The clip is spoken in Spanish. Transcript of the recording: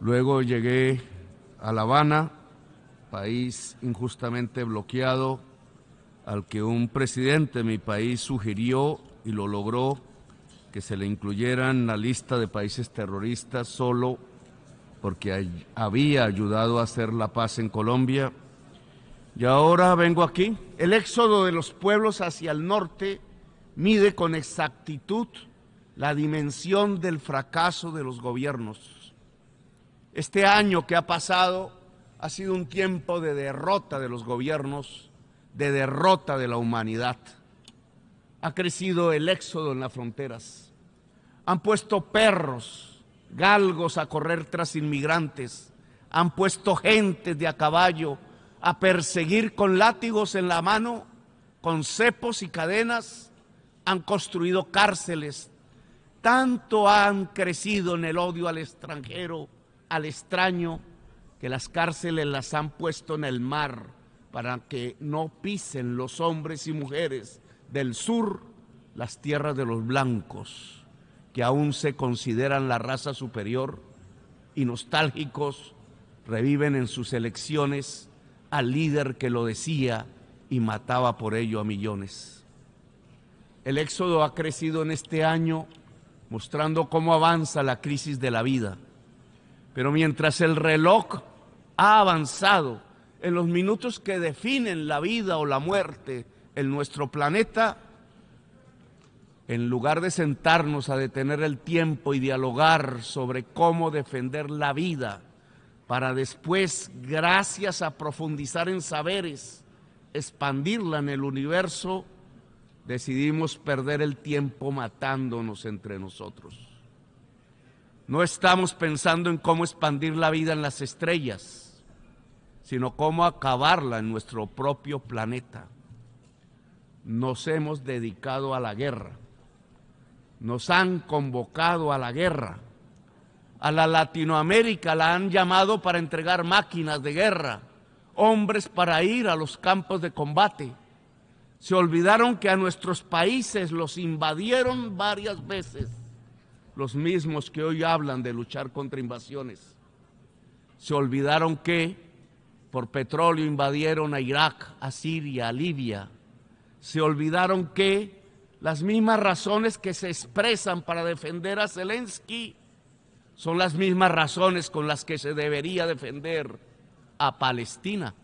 Luego llegué a La Habana, país injustamente bloqueado, al que un presidente de mi país sugirió y lo logró que se le incluyeran en la lista de países terroristas solo porque había ayudado a hacer la paz en Colombia. Y ahora vengo aquí. El éxodo de los pueblos hacia el norte mide con exactitud la dimensión del fracaso de los gobiernos este año que ha pasado ha sido un tiempo de derrota de los gobiernos, de derrota de la humanidad. Ha crecido el éxodo en las fronteras. Han puesto perros, galgos a correr tras inmigrantes. Han puesto gente de a caballo a perseguir con látigos en la mano, con cepos y cadenas. Han construido cárceles. Tanto han crecido en el odio al extranjero al extraño que las cárceles las han puesto en el mar para que no pisen los hombres y mujeres del sur las tierras de los blancos, que aún se consideran la raza superior y nostálgicos reviven en sus elecciones al líder que lo decía y mataba por ello a millones. El éxodo ha crecido en este año mostrando cómo avanza la crisis de la vida pero mientras el reloj ha avanzado en los minutos que definen la vida o la muerte en nuestro planeta, en lugar de sentarnos a detener el tiempo y dialogar sobre cómo defender la vida, para después, gracias a profundizar en saberes, expandirla en el universo, decidimos perder el tiempo matándonos entre nosotros. No estamos pensando en cómo expandir la vida en las estrellas, sino cómo acabarla en nuestro propio planeta. Nos hemos dedicado a la guerra. Nos han convocado a la guerra. A la Latinoamérica la han llamado para entregar máquinas de guerra, hombres para ir a los campos de combate. Se olvidaron que a nuestros países los invadieron varias veces los mismos que hoy hablan de luchar contra invasiones. Se olvidaron que por petróleo invadieron a Irak, a Siria, a Libia. Se olvidaron que las mismas razones que se expresan para defender a Zelensky son las mismas razones con las que se debería defender a Palestina.